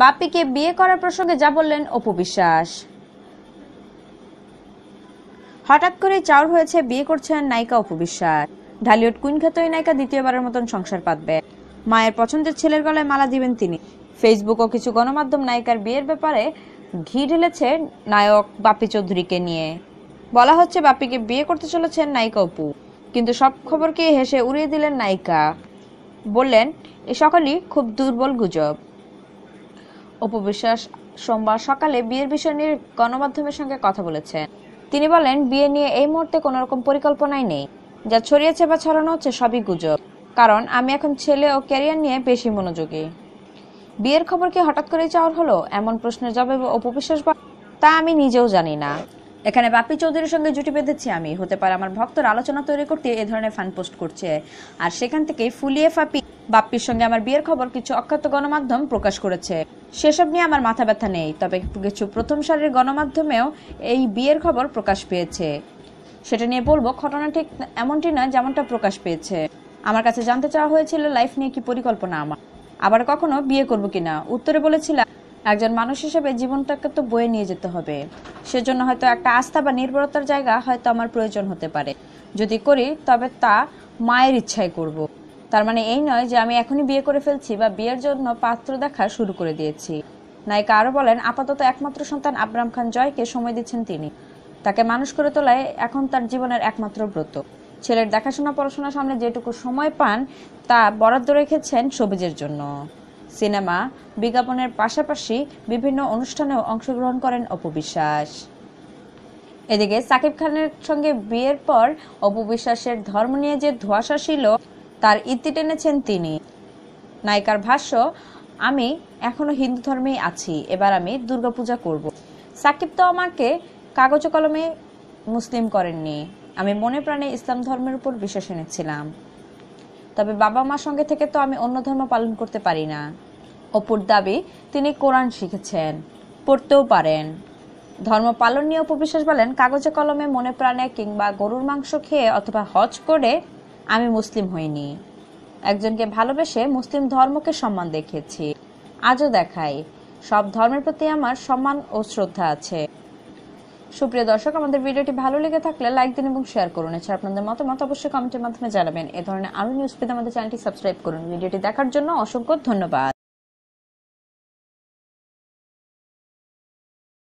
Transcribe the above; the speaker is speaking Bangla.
বাপিকে বিয়ে করার প্রসঙ্গে যা বললেন অপু বিশ্বাস হঠাৎ করে চাউর হয়েছে বিয়ে করছেন নায়িকা অপু বিশ্বাস ঢালিউড কুইন খ্যাত নায়িকা দ্বিতীয়বারের মতন সংসার পাতবে মায়ের পছন্দের ছেলের গলায় মালা দিবেন তিনি ফেসবুক ও কিছু গণমাধ্যম নায়িকার বিয়ের ব্যাপারে ঘি ঢেলেছে নায়ক বাপি চৌধুরীকে নিয়ে বলা হচ্ছে বাপিকে বিয়ে করতে চলেছেন নায়িকা অপু কিন্তু সব খবরকে হেসে উড়িয়ে দিলেন নায়িকা বললেন এ সকলই খুব দুর্বল গুজব অপু বিশ্বাস সোমবার সকালে বিয়ের বিষয় নিয়ে গণমাধ্যমের সঙ্গে কথা বলেছেন তিনি বলেন বিয়ে নিয়ে এই মুহূর্তে কোনো রকম পরিকল্পনাই নেই যা ছড়িয়েছে বা ছড়ানো হচ্ছে সবই গুজব কারণ আমি এখন ছেলে ও ক্যারিয়ার নিয়ে বেশি মনোযোগী বিয়ের খবর কি হঠাৎ করেই চাওয়ার হলো এমন প্রশ্নের জবাবে অপু বিশ্বাস তা আমি নিজেও জানি না এখানে বাপি চৌধুরীর সঙ্গে জুটি বেঁধেছি আমি হতে পারে আমার ভক্তর আলোচনা তৈরি করতে এ ধরনের ফান পোস্ট করছে আর সেখান থেকে ফুলিয়ে ফাপি বাপ্পির সঙ্গে আমার বিয়ের খবর কিছু অখ্যাত গণমাধ্যম প্রকাশ করেছে সেসব নিয়ে আমার মাথা ব্যথা নেই তবে কিছু প্রথম সারির গণমাধ্যমেও এই বিয়ের খবর প্রকাশ পেয়েছে সেটা নিয়ে বলবো ঘটনা ঠিক এমনটি না যেমনটা প্রকাশ পেয়েছে আমার কাছে জানতে চাওয়া হয়েছিল লাইফ নিয়ে কি পরিকল্পনা আমার আবার কখনো বিয়ে করবো কিনা উত্তরে বলেছিলাম একজন মানুষ হিসেবে জীবনটাকে তো বয়ে নিয়ে যেতে হবে সেজন্য হয়তো একটা আস্থা বা নির্ভরতার জায়গা হয়তো আমার প্রয়োজন হতে পারে যদি করি তবে তা মায়ের ইচ্ছায় করব তার মানে এই নয় যে আমি এখনই বিয়ে করে ফেলছি বা বিয়ের জন্য পাত্র দেখা শুরু করে দিয়েছি নায়িকা আরও বলেন আপাতত একমাত্র সন্তান আবরাম খান জয়কে সময় দিচ্ছেন তিনি তাকে মানুষ করে তোলায় এখন তার জীবনের একমাত্র ব্রত ছেলের দেখাশোনা পড়াশোনার সামনে যেটুকু সময় পান তা বরাদ্দ রেখেছেন সবুজের জন্য সিনেমা বিজ্ঞাপনের পাশাপাশি বিভিন্ন অনুষ্ঠানেও অংশগ্রহণ করেন অপু বিশ্বাস এদিকে সাকিব খানের সঙ্গে বিয়ের পর অপু বিশ্বাসের ধর্ম নিয়ে যে ধোয়াশা ছিল তার ইতি টেনেছেন তিনি নায়িকার ভাষ্য আমি এখনো হিন্দু ধর্মেই আছি এবার আমি দুর্গাপূজা করব সাকিব তো আমাকে কাগজ কলমে মুসলিম করেননি আমি মনে প্রাণে ইসলাম ধর্মের উপর বিশ্বাস এনেছিলাম তবে বাবা মার সঙ্গে থেকে তো আমি অন্য ধর্ম পালন করতে পারি না অপুর দাবি তিনি কোরআন শিখেছেন পড়তেও পারেন ধর্ম পালন নিয়ে উপবিশ্বাস বলেন কাগজে কলমে মনে প্রাণে কিংবা গরুর মাংস খেয়ে অথবা হজ করে আমি মুসলিম হইনি একজনকে ভালোবেসে মুসলিম ধর্মকে সম্মান দেখিয়েছি আজও দেখাই সব ধর্মের প্রতি আমার সম্মান ও শ্রদ্ধা আছে সুপ্রিয় দর্শক আমাদের ভিডিওটি ভালো লেগে থাকলে লাইক দিন এবং শেয়ার করুন এছাড়া আপনাদের মতামত অবশ্যই কমেন্টের মাধ্যমে জানাবেন এ ধরনের আরও নিউজ পেতে আমাদের চ্যানেলটি সাবস্ক্রাইব করুন ভিডিওটি দেখার জন্য অসংখ্য ধন্যবাদ